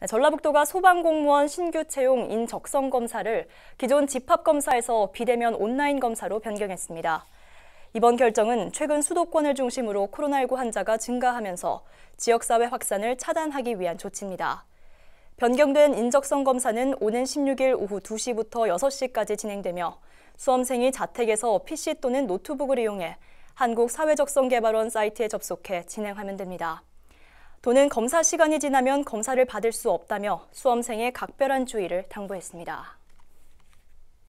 네, 전라북도가 소방공무원 신규 채용 인적성 검사를 기존 집합검사에서 비대면 온라인 검사로 변경했습니다. 이번 결정은 최근 수도권을 중심으로 코로나19 환자가 증가하면서 지역사회 확산을 차단하기 위한 조치입니다. 변경된 인적성 검사는 오는 16일 오후 2시부터 6시까지 진행되며 수험생이 자택에서 PC 또는 노트북을 이용해 한국사회적성개발원 사이트에 접속해 진행하면 됩니다. 도는 검사 시간이 지나면 검사를 받을 수 없다며 수험생의 각별한 주의를 당부했습니다.